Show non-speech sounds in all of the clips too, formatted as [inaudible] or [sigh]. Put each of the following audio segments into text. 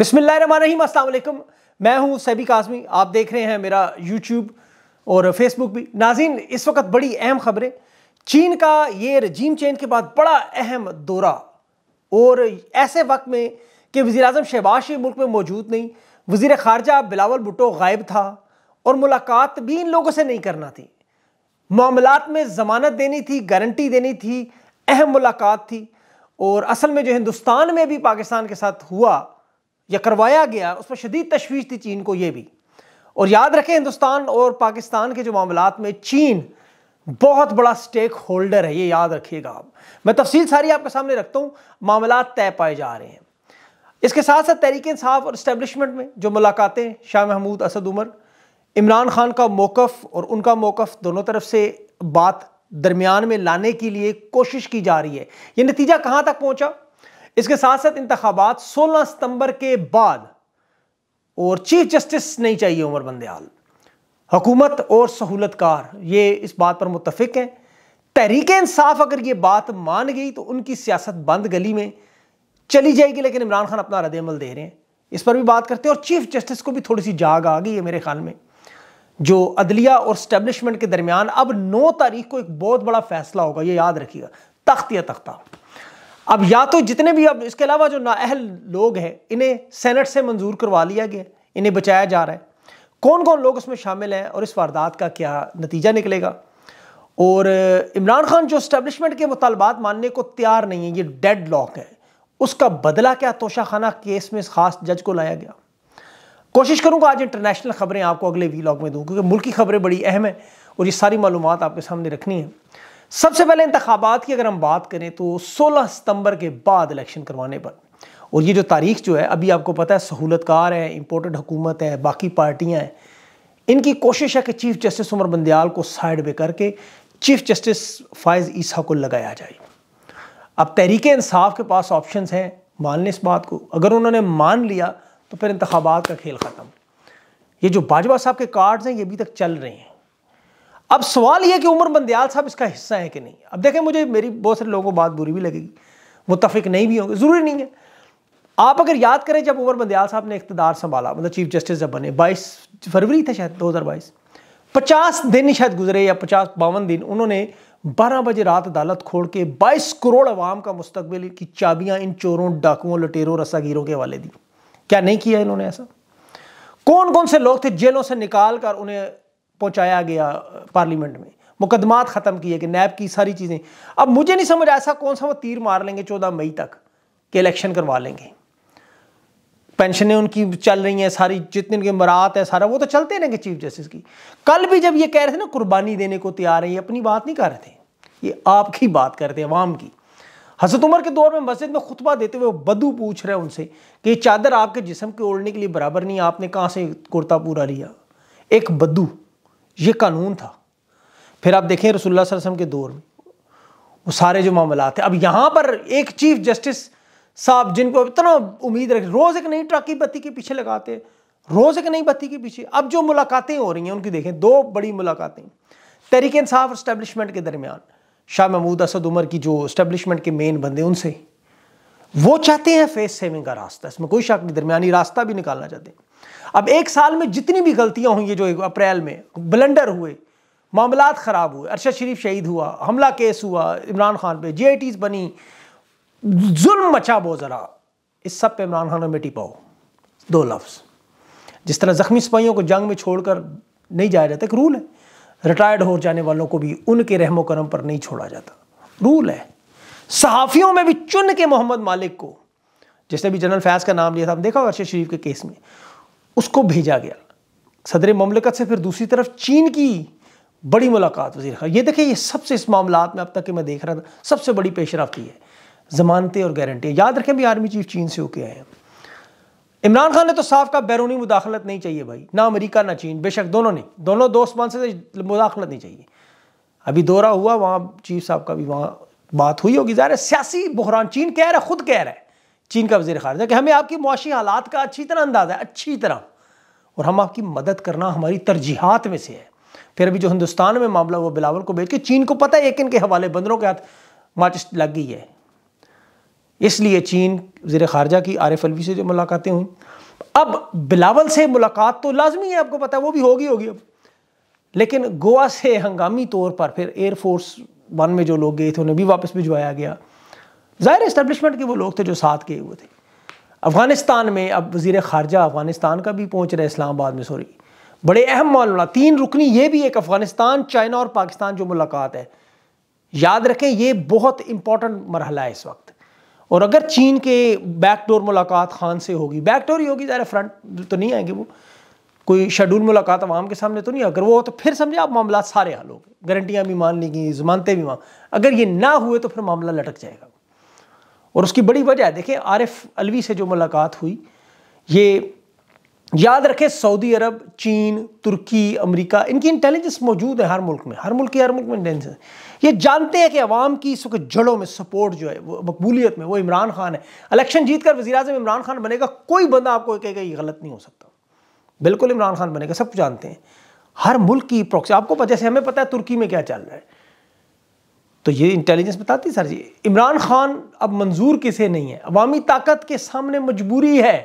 बिस्मिल्लाम मैं हूं सैबी काजमी आप देख रहे हैं मेरा यूट्यूब और फेसबुक भी नाजीन इस वक्त बड़ी अहम खबरें चीन का ये रजीम चेंज के बाद बड़ा अहम दौरा और ऐसे वक्त में कि वज़ी अजम शहबाज शरीफ मुल्क में मौजूद नहीं वज़ी ख़ारजा बिलावल भुटो गायब था और मुलाकात भी इन लोगों से नहीं करना थी मामलात में ज़मानत देनी थी गारंटी देनी थी अहम मुलाकात थी और असल में जो हिंदुस्तान में भी पाकिस्तान के साथ हुआ या करवाया गया उस पर शदीद तशवीश थी चीन को ये भी और याद रखें हिंदुस्तान और पाकिस्तान के जो मामला में चीन बहुत बड़ा स्टेक होल्डर है ये याद रखिएगा आप मैं तफसील सारी आपके सामने रखता हूँ मामला तय पाए जा रहे हैं इसके साथ साथ तहरीक इंसाफ और इस्टेबलिशमेंट में जो मुलाकातें शाह महमूद असद उमर इमरान खान का मौक़ और उनका मौक़ दोनों तरफ से बात दरमियान में लाने के लिए कोशिश की जा रही है ये नतीजा कहाँ तक पहुँचा इसके साथ साथ इंतबात सोलह सितंबर के बाद और चीफ जस्टिस नहीं चाहिए उमर बंदयाल हुकूमत और सहूलतकार ये इस बात पर मुतफिक हैं तहरीक इंसाफ अगर ये बात मान गई तो उनकी सियासत बंद गली में चली जाएगी लेकिन इमरान खान अपना रदल दे रहे हैं इस पर भी बात करते हैं और चीफ जस्टिस को भी थोड़ी सी जाग आ गई है मेरे ख्याल में जो अदलिया और स्टैब्लिशमेंट के दरमियान अब नौ तारीख को एक बहुत बड़ा फैसला होगा ये याद रखिएगा तख्त या तख्ता अब या तो जितने भी अब इसके अलावा जो नाअहल लोग हैं इन्हें सेनेट से मंजूर करवा लिया गया इन्हें बचाया जा रहा है कौन कौन लोग उसमें शामिल हैं और इस वारदात का क्या नतीजा निकलेगा और इमरान खान जो इस्टेबलिशमेंट के मुतालबात मानने को तैयार नहीं है ये डेड लॉक है उसका बदला क्या तोशाखाना केस में इस खास जज को लाया गया कोशिश करूँगा आज इंटरनेशनल खबरें आपको अगले वीलॉग में दूँ क्योंकि मुल्क की खबरें बड़ी अहम है और ये सारी मालूम आपके सामने रखनी है सबसे पहले इंतबात की अगर हम बात करें तो 16 सितंबर के बाद इलेक्शन करवाने पर और ये जो तारीख जो है अभी आपको पता है सहूलतकार है इम्पोर्टेड हुकूमत है बाकी पार्टियाँ हैं इनकी कोशिश है कि चीफ जस्टिस उमर बंदयाल को साइड पे करके चीफ जस्टिस फायज़ ईसा को लगाया जाए अब तहरीक इंसाफ के पास ऑप्शन हैं मान लें इस बात को अगर उन्होंने मान लिया तो फिर इंतबात का खेल ख़त्म ये जो बाजवा साहब के कार्ड्स हैं ये अभी तक चल रहे हैं अब सवाल यह कि उमर बंदयाल साहब इसका हिस्सा है कि नहीं अब देखें मुझे मेरी बहुत सारे लोगों को बात बुरी भी लगेगी मुतफिक नहीं भी होंगे ज़रूरी नहीं है आप अगर याद करें जब उमर बंदयाल साहब ने इकतदार संभाला मतलब चीफ जस्टिस जब बने बाईस फरवरी थे शायद दो हज़ार बाईस पचास दिन शायद गुजरे या पचास बावन दिन उन्होंने बारह बजे रात अदालत खोल के बाईस करोड़ अवाम का मुस्तबिल की चाबियां इन चोरों डाकुओं लुटेरों रसागीरों के हवाले दी क्या नहीं किया इन्होंने ऐसा कौन कौन से लोग थे जेलों से निकाल कर उन्हें पहुंचाया गया पार्लियामेंट में मुकदमात ख़त्म किए कि नैब की सारी चीज़ें अब मुझे नहीं समझ ऐसा कौन सा वो तीर मार लेंगे चौदह मई तक कि इलेक्शन करवा लेंगे पेंशनें उनकी चल रही हैं सारी जितने उनके मरात है सारा वो तो चलते रहेंगे चीफ जस्टिस की कल भी जब ये कह रहे थे ना कुर्बानी देने को तैयार हैं ये अपनी बात नहीं कर रहे थे ये आपकी बात कर रहे थे अवाम की हजरत उमर के दौर में मस्जिद में खुतबा देते हुए बदू पूछ रहे हैं उनसे कि चादर आपके जिसम के ओढ़ने के लिए बराबर नहीं आपने कहाँ से कुर्ता पूरा लिया एक बदू ये कानून था फिर आप देखें रसुल्ला वसम के दौर में वो सारे जो मामला थे अब यहाँ पर एक चीफ जस्टिस साहब जिनको इतना उम्मीद रख रोज़ एक नई की बत्ती के पीछे लगाते रोज़ एक नई बत्ती के पीछे अब जो मुलाकातें हो रही हैं उनकी देखें दो बड़ी मुलाकातें तहरीक इंसाफ इस्टेबलिशमेंट के दरमियान शाह महमूद असद उमर की जो इस्टेबलिशमेंट के मेन बंदे उनसे वो चाहते हैं फेस सेविंग का रास्ता इसमें कोई शक नहीं दरमिया रास्ता भी निकालना चाहते हैं अब एक साल में जितनी भी गलतियां हुई जो अप्रैल में ब्लंडर हुए मामला ख़राब हुए अरशद शरीफ शहीद हुआ हमला केस हुआ इमरान खान पे जे बनी जुल्म मचा बो जरा इस सब पे इमरान खान मिटी पाओ दो लफ्ज़ जिस तरह ज़ख्मी सिपाहियों को जंग में छोड़कर नहीं जाया जाता एक रूल है रिटायर्ड हो जाने वालों को भी उनके रहमो करम पर नहीं छोड़ा जाता रूल है सहाफ़ियों में भी चुन के मोहम्मद मालिक को जिसने भी जनरल फैज़ का नाम लिया था हम देखा अरशद शरीफ के केस में उसको भेजा गया सदर ममलिकत से फिर दूसरी तरफ चीन की बड़ी मुलाकात वजी खान ये देखिए ये सबसे इस मामला में अब तक के मैं देख रहा था सबसे बड़ी पेशरफ्ती है जमानतें और गारंटियाँ याद रखें भी आर्मी चीफ चीन से होके आए हैं इमरान खान ने तो साफ कहा बैरूनी मुदाखलत नहीं चाहिए भाई ना अमेरिका ना चीन बेशक दोनों ने दोनों दोस्त मान से मुदाखलत नहीं चाहिए अभी दौरा हुआ वहाँ चीफ साहब का भी वहाँ बात हुई होगी ज़ाहिर सियासी बहरान चीन कह रहा है खुद कह रहा है चीन का वजीर खारजा कि हमें आपकी मुआशी हालात का अच्छी तरह अंदाज़ा है अच्छी तरह और हम आपकी मदद करना हमारी तरजीहत में से है फिर अभी जो हिंदुस्तान में मामला हुआ बिलावल को भेज के चीन को पता है एक इनके हवाले बंदरों के हाथ माचिस लग गई है इसलिए चीन वजी खारजा की आरिफ अलवी से जो मुलाकातें हुई अब बिलावल से मुलाकात तो लाजमी है आपको पता है वो भी होगी होगी अब लेकिन गोवा से हंगामी तौर पर फिर एयरफोर्स वन में जो लोग गए थे उन्हें भी वापस भिजवाया गया ज़ाहिर इस्टबलिशमेंट के वो लोग थे जो साथ गए हुए थे अफ़गानिस्तान में अब वजीर खारजा अफ़गानिस्तान का भी पहुँच रहा है इस्लामाबाद में सॉरी बड़े अहम मामला तीन रुकनी ये भी एक अफ़गानिस्तान चाइना और पाकिस्तान जो मुलाकात है याद रखें ये बहुत इंपॉर्टेंट मरहला है इस वक्त और अगर चीन के बैकडोर मुलाकात खान से होगी बैकडोर ही होगी ज़ाहिर फ्रंट तो नहीं आएंगे वो कोई शेड्यूल मुलाकात आवाम के सामने तो नहीं अगर वो हो तो फिर समझे आप मामला सारे हल हो गए गारंटियाँ भी मान ली गई जमानतें भी मांग अगर ये ना हुए तो फिर मामला लटक जाएगा और उसकी बड़ी वजह देखिए आरिफ अलवी से जो मुलाकात हुई ये याद रखें सऊदी अरब चीन तुर्की अमेरिका इनकी इंटेलिजेंस मौजूद है हर मुल्क में हर मुल्क की हर मुल्क में इंटेलिजेंस ये जानते हैं कि अवाम की इस वक्त जड़ों में सपोर्ट जो है वो मकबूलियत में वो इमरान खान है इलेक्शन जीत कर वजी अजम इमरान खान बनेगा कोई बंदा आपको कहेगा ये गलत नहीं हो सकता बिल्कुल इमरान खान बनेगा सब जानते हैं हर मुल्क की प्रोक्सी आपको पता जैसे हमें पता है तुर्की में क्या चल रहा है तो ये इंटेलिजेंस बताती सर जी इमरान खान अब मंजूर किसे नहीं है अवामी ताकत के सामने मजबूरी है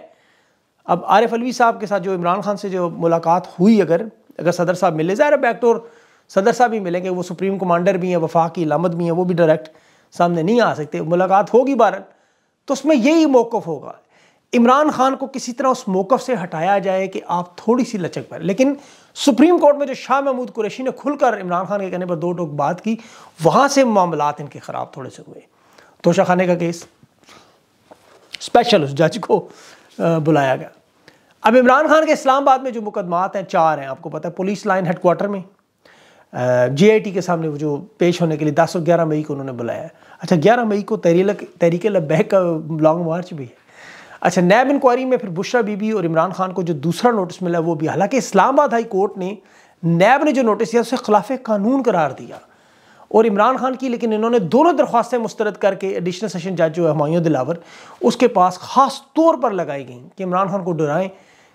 अब आरिफ अलवी साहब के साथ जो इमरान खान से जो मुलाकात हुई अगर अगर सदर साहब मिले ज़ाहिर बैकटोर सदर साहब भी मिलेंगे वो सुप्रीम कमांडर भी हैं वफा की लामद भी हैं वो भी डायरेक्ट सामने नहीं आ सकते मुलाकात होगी बारह तो उसमें यही मौक़ होगा इमरान खान को किसी तरह उस मौक़ से हटाया जाए कि आप थोड़ी सी लचक पर लेकिन सुप्रीम कोर्ट में जो शाह महमूद कुरैशी ने खुलकर इमरान खान के कहने पर दो टोक बात की वहां से मामला इनके ख़राब थोड़े से हुए तोशा खाने का केस स्पेशल उस जज को बुलाया गया अब इमरान खान के इस्लामाबाद में जो मुकदमात हैं चार हैं आपको पता है पुलिस लाइन हेडकोार्टर में जे के सामने वो जो पेश होने के लिए दस और ग्यारह मई को उन्होंने बुलाया अच्छा ग्यारह मई को तहरीक तहरीक लबैक का लॉन्ग मार्च भी है अच्छा नैब इंक्वायरी में फिर बुशरा बीबी और इमरान खान को जो दूसरा नोटिस मिला वो भी हालांकि इस्लामाबाद हाई कोर्ट ने नैब ने जो नोटिस दिया उसे खिलाफ कानून करार दिया और इमरान खान की लेकिन इन्होंने दोनों दरख्वास्तें मुस्तरद करके एडिशनल सेशन जज जो है हमायूं दिलावर उसके पास ख़ास तौर पर लगाई गई कि इमरान खान को डराएं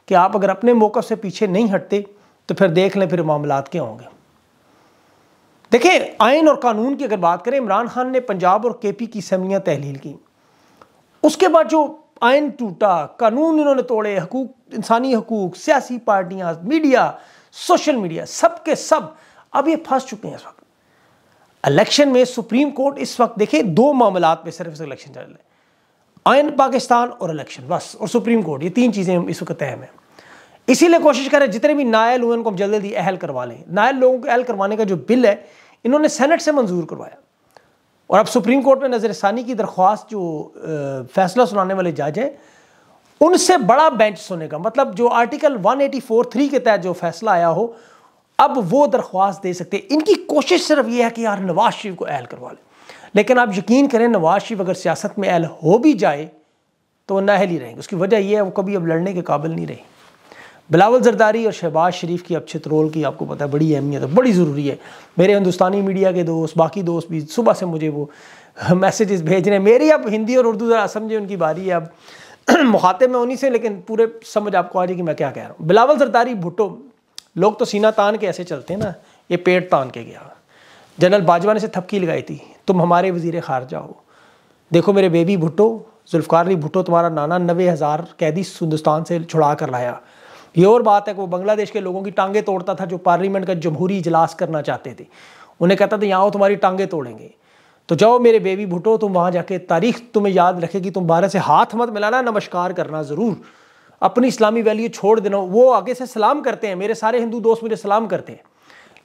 कि आप अगर अपने मौक़ से पीछे नहीं हटते तो फिर देख लें फिर मामला क्या होंगे देखें आयन और कानून की अगर बात करें इमरान खान ने पंजाब और के पी की असम्बलियाँ तहलील की उसके बाद जो आयन टूटा कानून इन्होंने तोड़े हकूक इंसानी हकूक सियासी पार्टियां मीडिया सोशल मीडिया सब के सब अब ये फंस चुके हैं इस वक्त इलेक्शन में सुप्रीम कोर्ट इस वक्त देखे दो मामला में सिर्फ इलेक्शन चल रहे आयन पाकिस्तान और इलेक्शन बस और सुप्रीम कोर्ट ये तीन चीज़ें इस वक्त अहम हैं इसीलिए कोशिश करें जितने भी नायल हुए उनको हम जल्दी जल्दी अहल करवा लें नायल लोगों को अहल करवाने का जो बिल है इन्होंने सेनेट से मंजूर करवाया और अब सुप्रीम कोर्ट में नज़रसानी की दरख्वास्त जो फैसला सुनाने वाले जज हैं उनसे बड़ा बेंच सुने का मतलब जो आर्टिकल एटी थ्री के तहत जो फैसला आया हो अब वो दरख्वास्त दे सकते हैं इनकी कोशिश सिर्फ ये है कि यार नवाज शरीफ को अहल करवा लें लेकिन आप यकीन करें नवाज शरीफ अगर सियासत में अहल हो भी जाए तो वह नाहल ही रहेंगे उसकी वजह यह है वो कभी अब लड़ने के काबिल नहीं रहे बिलावल जरदारी और शहबाज शरीफ की अपचित रोल की आपको पता है बड़ी अहमियत है बड़ी ज़रूरी है मेरे हिंदुस्तानी मीडिया के दोस्त बाकी दोस्त भी सुबह से मुझे वो मैसेजेस भेज रहे हैं मेरी अब हिंदी और उर्दू ज़रा समझे उनकी बारी है अब [clears throat] मुखातब में उन्हीं से लेकिन पूरे समझ आपको आ जाए कि मैं क्या कह रहा हूँ बिलावल जरदारी भुट्टो लोग तो सीना तान के ऐसे चलते हैं ना ये पेट तान के गया जनरल बाजवा ने से थपकी लगाई थी तुम हमारे वजीर खारजा हो देखो मेरे बेबी भुट्टो जुल्फ़ार भुट्टो तुम्हारा नाना नबे हज़ार कैदी हिंदुस्तान से छुड़ा कर लाया ये और बात है कि वो बांग्लादेश के लोगों की टांगे तोड़ता था जो पार्लियामेंट का जमहूरी इजलास करना चाहते थे उन्हें कहता था यहाँ तुम्हारी टांगे तोड़ेंगे तो जाओ मेरे बेबी भुटो तुम वहाँ जाके तारीख तुम्हें याद रखेगी तुम भारत से हाथ मत मिलाना नमस्कार करना ज़रूर अपनी इस्लामी वैल्यू छोड़ देना वो आगे से सलाम करते हैं मेरे सारे हिंदू दोस्त मुझे सलाम करते हैं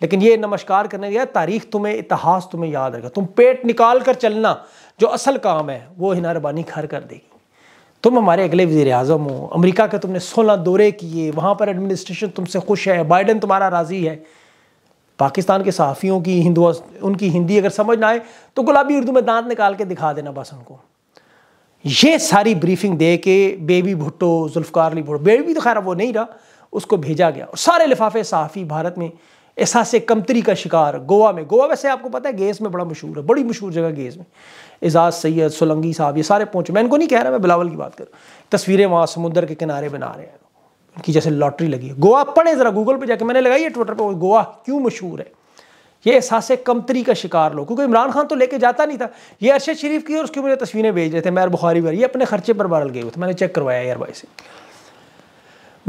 लेकिन ये नमस्कार करने गया तारीख तुम्हें इतिहास तुम्हें याद रखा तुम पेट निकाल कर चलना जो असल काम है वो हिना रबानी खर कर देगी तुम हमारे अगले वजी अजम हो अमरीका के तुमने सोलह दौरे किए वहाँ पर एडमिनिस्ट्रेशन तुमसे खुश है बाइडन तुम्हारा राज़ी है पाकिस्तान के सहाफ़ियों की हिंदू उनकी हिंदी अगर समझ ना आए तो गुलाबी उर्दू में दांत निकाल के दिखा देना बस उनको ये सारी ब्रीफिंग दे के बेबी भुट्टो जुल्फ़ार अली भुट्टो बेबी तो खैर वो नहीं रहा उसको भेजा गया और सारे लिफाफे सहाफ़ी भारत में एहसास कमतरी का शिकार गोवा में गोवा वैसे आपको पता है गेस में बड़ा मशहूर है बड़ी मशहूर जगह गेस में एजाज सैयद सोलंगी साहब ये सारे पहुँचे मैं इनको नहीं कह रहा मैं बिलावल की बात कर तस्वीरें वहाँ समुंदर के किनारे बना रहे हैं उनकी जैसे लॉटरी लगी है गोवा पढ़े ज़रा गूगल पर जाके मैंने लगाई है ट्विटर पर गोवा क्यों मशहूर है ये एहसास कमतरी का शिकार लोग क्योंकि इमरान खान तो लेके जाता नहीं था ये अरशद शरीफ की और उसकी मुझे तस्वीरें भेज रहे थे मैर बुखारी भरी ये अपने खर्चे पर बारल गए हुए थे मैंने चेक करवाया एयर बाई से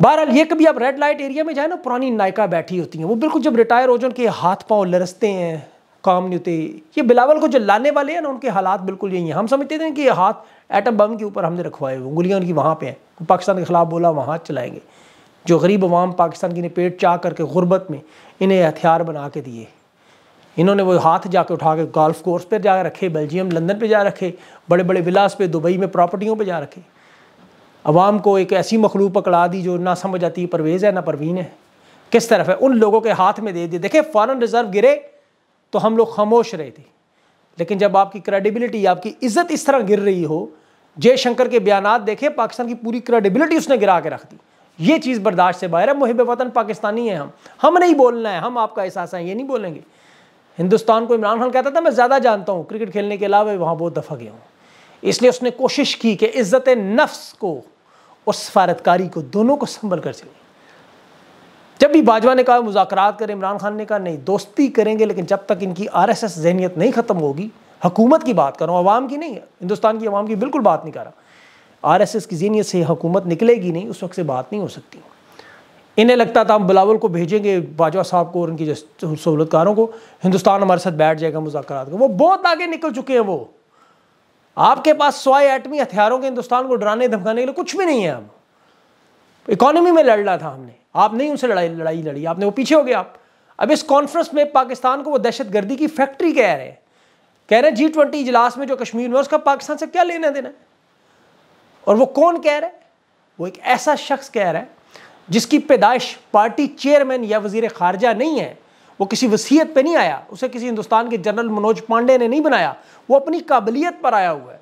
बहरहाल ये कभी आप रेड लाइट एरिया में जाए ना पुरानी नायका बैठी होती हैं वो बिल्कुल जब रिटायर हो जाए उनके हाथ पाँव लरसते हैं काम नहीं होते ये बिलावल को जो लाने वाले हैं ना उनके हालात बिल्कुल यही हैं हम समझते थे कि ये हाथ एटम बम के ऊपर हमने रखवाए हुए उंगलियाँ उनकी वहाँ पर हैं पाकिस्तान के ख़िलाफ़ बोला वहाँ चलाएँगे जो गरीब अवाम पाकिस्तान की ने पेट चाह करके गुर्बत में इन्हें हथियार बना के दिए इन्होंने वो हाथ जाके उठा के गोल्फ कोर्स पर जा रखे बेल्जियम लंदन पर जा रखे बड़े बड़े विलास पे दुबई में प्रॉपर्टियों पर जा रखे आवाम को एक ऐसी मखलू पकड़ा दी जो ना समझ आती परवेज़ है ना परवीन है किस तरफ है उन लोगों के हाथ में दे दिए देखे फ़ॉरन रिज़र्व गिरे तो हम लोग खामोश रहे थे लेकिन जब आपकी क्रेडिबिलिटी आपकी इज़्ज़त इस तरह गिर रही हो जयशंकर के बयान देखे पाकिस्तान की पूरी क्रेडिबिलिटी उसने गिरा के रख दी ये चीज़ बर्दाश्त से बाहर है मुहब वतन पाकिस्तानी है हम हम नहीं बोलना है हम आपका एहसास है ये नहीं बोलेंगे हिंदुस्तान को इमरान खान कहता था मैं ज़्यादा जानता हूँ क्रिकेट खेलने के अलावा वहाँ बहुत दफ़ा गया हूँ इसलिए उसने कोशिश की कि इज़्ज़त नफ्स को और सफारतकारी को दोनों को संभल कर चलिए जब भी बाजवा ने कहा मुजाकर करें इमरान खान ने कहा नहीं दोस्ती करेंगे लेकिन जब तक इनकी आर एस एस जहनीत नहीं ख़त्म होगी हुकूमत की बात करूँ आवाम की नहीं हिंदुस्तान की आवाम की बिल्कुल बात नहीं कर रहा आर एस एस की जहनीत से हुकूमत निकलेगी नहीं उस वक्त से बात नहीं हो सकती इन्हें लगता था हम बिलावल को भेजेंगे बाजवा साहब को और उनकी सहूलतकारों को हिंदुस्तान हमारे साथ बैठ जाएगा मुजाकर को वो बहुत आगे निकल चुके हैं वो आपके पास स्वाय एटमी हथियारों के हिंदुस्तान को डराने धमकाने के लिए कुछ भी नहीं है अब इकोनॉमी में लड़ना था हमने आप नहीं उनसे लड़ाई लड़ाई लड़ी आपने वो पीछे हो गया आप अब इस कॉन्फ्रेंस में पाकिस्तान को वो दहशत गर्दी की फैक्ट्री कह रहे हैं कह रहे हैं जी ट्वेंटी इजलास में जो कश्मीर में उसका पाकिस्तान से क्या लेना देना है और वो कौन कह रहे वो एक ऐसा शख्स कह रहा है जिसकी पैदाइश पार्टी चेयरमैन या वजीर खारजा नहीं है वो किसी वसीयत पे नहीं आया उसे किसी हिंदुस्तान के जनरल मनोज पांडे ने नहीं बनाया वो अपनी काबिलियत पर आया हुआ है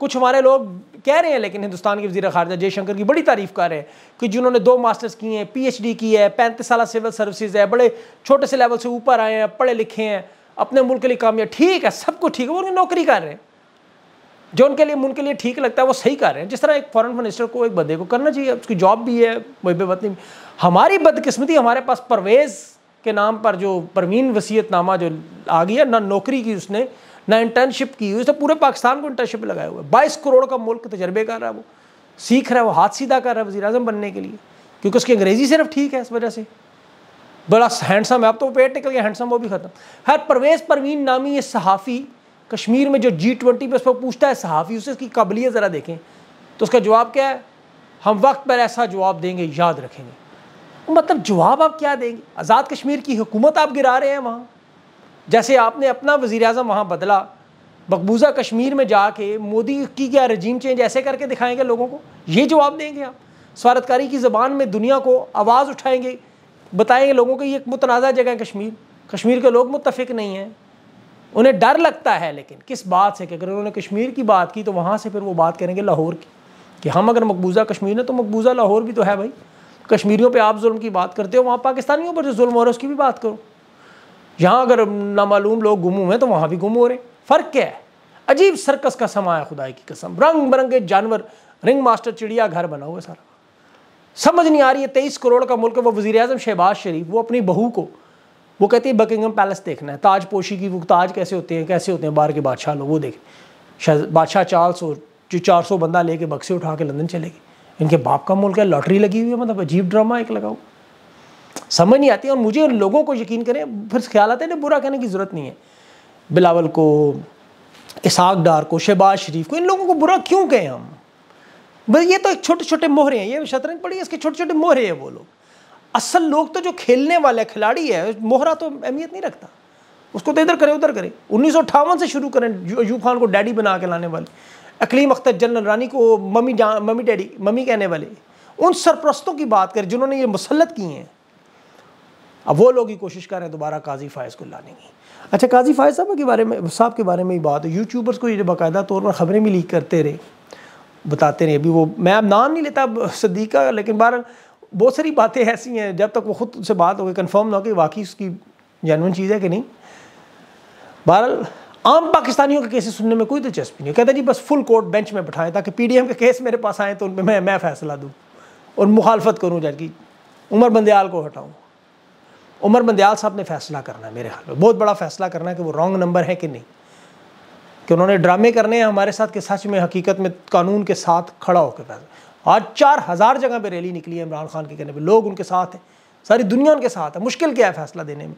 कुछ हमारे लोग कह रहे हैं लेकिन हिंदुस्तान के वजीर खारजा जयशंकर की बड़ी तारीफ कर रहे हैं कि जिन्होंने दो मास्टर्स किए हैं पीएचडी की है पैंतीस साल सिविल सर्विसेज है बड़े छोटे से लेवल से ऊपर आए हैं पढ़े लिखे हैं अपने मुल्क के लिए कामयाब ठीक है सब कुछ ठीक है वो उनकी नौकरी कर रहे हैं जो उनके लिए उनके लिए ठीक लगता है वो सही कर रहे हैं जिस तरह एक फॉरन मिनिस्टर को एक बंदे को करना चाहिए उसकी जॉब भी है मुहबे हमारी बदकिस्मती हमारे पास परवेज़ के नाम पर जो परवीन वसीयतनामा जो आ गया ना नौकरी की उसने ना इंटर्नशिप की उसने तो पूरे पाकिस्तान को इंटर्नशिप लगाया हुआ है बाईस करोड़ का मुल्क तजर्बे कर रहा है वो सीख रहा है वो हाथ सीधा कर रहा है वजी अजम बनने के लिए क्योंकि उसकी अंग्रेज़ी सिर्फ ठीक है इस वजह से बड़ा हैंडसम है अब तो पेट निकल गया हैंडसम वो भी ख़त्म हर परवेज़ परवीन नामी ये सहाफ़ी कश्मीर में जो जी ट्वेंटी पर उस पर पूछता है सहाफ़ी उसे उसकी काबिलियत ज़रा देखें तो उसका जवाब क्या है हम वक्त पर ऐसा जवाब देंगे याद रखेंगे मतलब जवाब आप क्या देंगे आज़ाद कश्मीर की हुकूमत आप गिरा रहे हैं वहाँ जैसे आपने अपना वज़ी अजम वहाँ बदला मकबूजा कश्मीर में जाके मोदी की क्या रजीम चेंज ऐसे करके दिखाएंगे लोगों को ये जवाब देंगे आप स्वारतकारी की ज़बान में दुनिया को आवाज़ उठाएंगे बताएंगे लोगों को ये एक मुतनाज़ा जगह है कश्मीर कश्मीर के लोग मुतफिक नहीं हैं उन्हें डर लगता है लेकिन किस बात से कि अगर उन्होंने कश्मीर की बात की तो वहाँ से फिर वो बात करेंगे लाहौर की कि हम अगर मकबूजा कश्मीर है तो मकबूजा लाहौर भी तो है भाई कश्मीरियों पे आप जुल्म की बात करते हो वहाँ पाकिस्तानियों पर जो जुल्म हो रहा है उसकी भी बात करो यहाँ अगर नामालूम लोग गुम हुए हैं तो वहाँ भी गुम हो रहे हैं फ़र्क क्या है अजीब सर्कस का समा है खुदाई की कसम रंग बिरंगे जानवर रिंग मास्टर चिड़िया घर बना हुआ सारा समझ नहीं आ रही है तेईस करोड़ का मुल्क है वो वजी अजम शहबाज शरीफ वो अपनी बहू को वो कहती है बकिंगम पैलेस देखना है ताजपोशी की वो ताज कैसे होते हैं कैसे होते हैं बाहर के बादशाह लोग वो देखें बादशाह चार सौ जो चार सौ बंदा लेके बक्से उठा के लंदन चले गए इनके बाप का मुल्क है लॉटरी लगी हुई है मतलब अजीब ड्रामा एक लगाऊ समझ नहीं आती और मुझे उन लोगों को यकीन करें फिर ख्याल आते हैं बुरा कहने की ज़रूरत नहीं है बिलावल को इसाक डार को शहबाज शरीफ को इन लोगों को बुरा क्यों कहें हम बस ये तो एक छोटे छोटे मोहरे हैं ये शतरंज पड़ी है इसके छोटे छोटे मोहरे हैं वो लोग असल लोग तो जो खेलने वाले खिलाड़ी है मोहरा तो अहमियत नहीं रखता उसको तो इधर करें उधर करें उन्नीस से शुरू करें यूब खान को डैडी बना के लाने वाले अकलीम अख्तर जनरल रानी को मम्मी मम्मी डैडी मम्मी कहने वाले उन सरपरस्तों की बात करें जिन्होंने ये मुसलत की हैं अब वो लोग ही कोशिश कर रहे हैं दोबारा काजी फ़ायज़ को लाने की अच्छा काजी फ़ायज़ साहब के बारे में साहब के बारे में ही बात है यूट्यूबर्स को ये बाकायदा तौर पर ख़बरें भी लीक करते रहे बताते रहे अभी वो मैं अब नाम नहीं लेता अब सदीका लेकिन बहर बहुत सारी बातें ऐसी हैं जब तक वो ख़ुद से बात हो गई कन्फर्म ना हो कि वाकई उसकी जानवन चीज़ है कि नहीं बहरहाल आम पाकिस्तानियों के केसेस सुनने में कोई दिलचस्पी नहीं कहता जी बस फुल कोर्ट बेंच में बैठाएं ताकि पीडीएम के केस मेरे पास आए तो उन पर मैं मैं फैसला दूँ और मुखालफत करूँ जबकि उमर बंदयाल को हटाऊँ उमर बंदयाल साहब ने फैसला करना है मेरे ख्याल में बहुत बड़ा फैसला करना है कि वो रॉन्ग नंबर है कि नहीं कि उन्होंने ड्रामे करने हैं हमारे साथ के सच में हकीकत में कानून के साथ खड़ा होकर फैसला आज चार हज़ार जगह पर रैली निकली है इमरान खान के कहने पर लोग उनके साथ हैं सारी दुनिया उनके साथ है मुश्किल क्या है फैसला देने में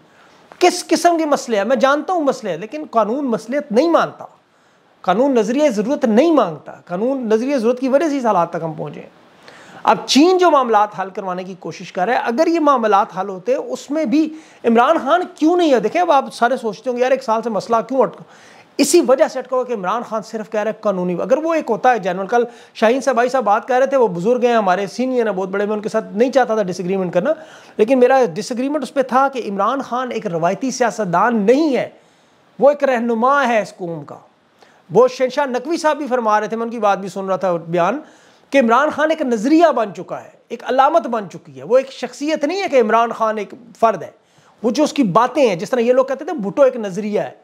किस किस्म के मसले हैं मैं जानता हूँ मसले हैं लेकिन कानून मसलियत नहीं मानता कानून नज़रिए ज़रूरत नहीं मांगता कानून नज़रिए ज़रूरत की वजह से इस हालात तक हम पहुँचे अब चीन जो मामला हल करवाने की कोशिश कर रहा है अगर ये मामला हल होते उसमें भी इमरान खान क्यों नहीं है देखें अब आप सारे सोचते होंगे यार एक साल से मसला क्यों अटका इसी वजह से अटको कि इमरान खान सिर्फ कह रहे हैं कानूनी अगर वो एक होता है जनरल कल शाहीन साहब भाई साहब बात कह रहे थे वो बुजुर्ग हैं हमारे सीनियर हैं बहुत बड़े मैं उनके साथ नहीं चाहता था डिसग्रीमेंट करना लेकिन मेरा डिसग्रीमेंट उस पर था कि इमरान खान एक रवायती सियासतदान नहीं है वो एक रहनुमा है इस कौम का वो शनशाह नकवी साहब भी फरमा रहे थे मैं उनकी बात भी सुन रहा था बयान कि इमरान खान एक नज़रिया बन चुका है एक अलामत बन चुकी है वो एक शख्सियत नहीं है कि इमरान खान एक फ़र्द है वो जो उसकी बातें हैं जिस तरह ये लोग कहते थे भुटो एक नज़रिया है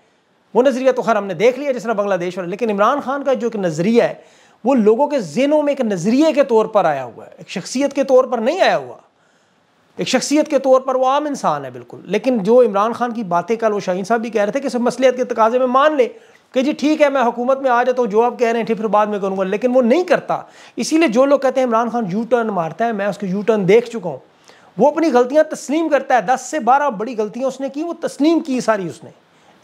वो नज़रिया तो खैर हमने देख लिया जिस तरह बांग्लादेश वाले लेकिन इमरान खान का जो एक नज़रिया है वो लोगों के जहनों में एक नज़रिए के तौर पर आया हुआ है एक शख्सियत के तौर पर नहीं आया हुआ एक शख्सियत के तौर पर वो आम इंसान है बिल्कुल लेकिन जो इमरान खान की बातें कल वो शाहीन साहब भी कह रहे थे कि सब मसलियत के तकाजे में मान ले कि जी ठीक है मैं हुकूमत में आ जाता हूँ जो आप कह रहे हैं ठीक फिर बाद में करूँगा लेकिन वो नहीं करता इसीलिए जो लोग कहते हैं इमरान खान यू टर्न मारता है मैं उसके यू टर्न देख चुका हूँ वो अपनी गलतियाँ तस्लीम करता है दस से बारह बड़ी गलतियाँ उसने की वो तस्लीम की सारी उसने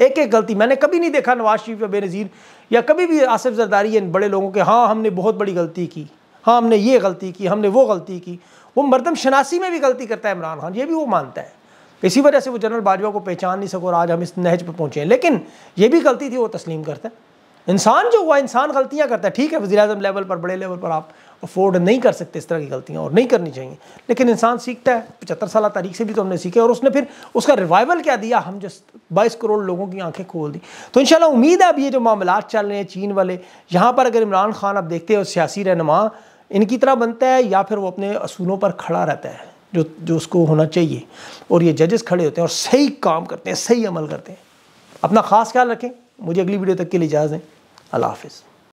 एक एक गलती मैंने कभी नहीं देखा नवाज शरीफ या बेनज़ीर या कभी भी आसिफ जरदारी इन बड़े लोगों के हाँ हमने बहुत बड़ी गलती की हाँ हमने ये गलती की हमने वो गलती की वो मरदम शनासी में भी गलती करता है इमरान खान ये भी वो मानता है इसी वजह से वो जनरल बाजवा को पहचान नहीं सको और आज हम इस नहज पर पहुँचे हैं लेकिन ये भी गलती थी वो तस्लीम करता है इंसान जो हुआ इंसान गलतियाँ करता है ठीक है वजी अजम लेवल पर बड़े लेवल पर आप अफोर्ड नहीं कर सकते इस तरह की गलतियाँ और नहीं करनी चाहिए लेकिन इंसान सीखता है पचहत्तर साल तारीख से भी तो हमने सीखे और उसने फिर उसका रिवाइवल क्या दिया हम जिस बाईस करोड़ लोगों की आंखें खोल दी तो इन उम्मीद है अब ये जो मामला चल रहे हैं चीन वाले यहाँ पर अगर इमरान खान आप देखते हैं सियासी रहनमा इनकी तरह बनता है या फिर वो अपने असूलों पर खड़ा रहता है जो जो उसको होना चाहिए और ये जजेस खड़े होते हैं और सही काम करते हैं सही अमल करते हैं अपना ख़ास ख्याल रखें मुझे अगली वीडियो तक के लिए इजाज़त दें अल्लाह हाफिज़